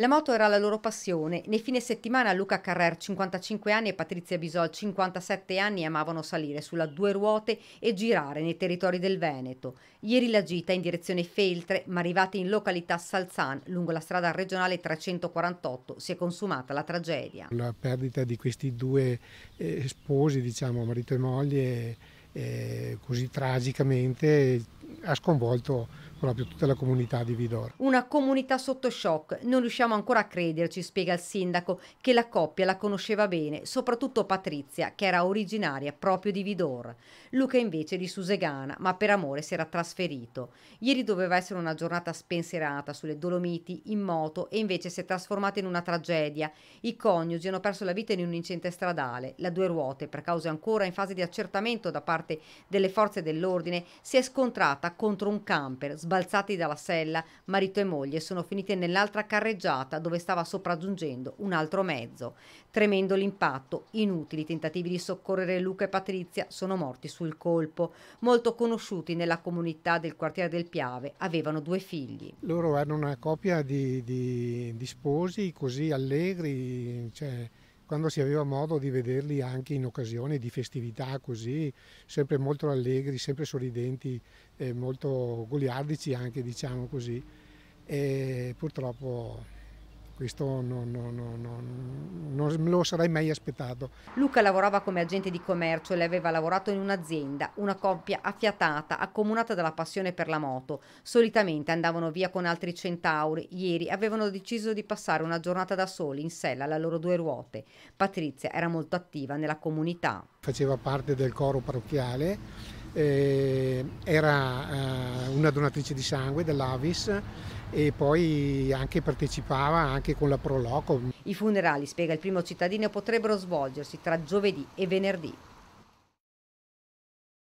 La moto era la loro passione. Nei fine settimana Luca Carrer, 55 anni, e Patrizia Bisol, 57 anni, amavano salire sulla due ruote e girare nei territori del Veneto. Ieri la gita in direzione Feltre, ma arrivati in località Salzan, lungo la strada regionale 348, si è consumata la tragedia. La perdita di questi due eh, sposi, diciamo, marito e moglie, eh, così tragicamente, ha sconvolto proprio tutta la comunità di Vidor. Una comunità sotto shock, non riusciamo ancora a crederci, spiega il sindaco, che la coppia la conosceva bene, soprattutto Patrizia, che era originaria proprio di Vidor. Luca invece di Susegana, ma per amore si era trasferito. Ieri doveva essere una giornata spensierata sulle Dolomiti in moto e invece si è trasformata in una tragedia. I coniugi hanno perso la vita in un incidente stradale. La due ruote, per cause ancora in fase di accertamento da parte delle forze dell'ordine, si è scontrata contro un camper sbagliato Sbalzati dalla sella, marito e moglie sono finiti nell'altra carreggiata dove stava sopraggiungendo un altro mezzo. Tremendo l'impatto, inutili tentativi di soccorrere Luca e Patrizia sono morti sul colpo. Molto conosciuti nella comunità del quartiere del Piave, avevano due figli. Loro erano una coppia di, di, di sposi così allegri, cioè quando si aveva modo di vederli anche in occasione di festività così, sempre molto allegri, sempre sorridenti, eh, molto goliardici anche diciamo così. E purtroppo questo non, non, non, me lo sarei mai aspettato. Luca lavorava come agente di commercio e le aveva lavorato in un'azienda, una coppia affiatata, accomunata dalla passione per la moto. Solitamente andavano via con altri centauri, ieri avevano deciso di passare una giornata da soli in sella alle loro due ruote. Patrizia era molto attiva nella comunità. Faceva parte del coro parrocchiale eh, era eh, una donatrice di sangue dell'Avis e poi anche partecipava anche con la Proloco. I funerali, spiega il primo cittadino, potrebbero svolgersi tra giovedì e venerdì.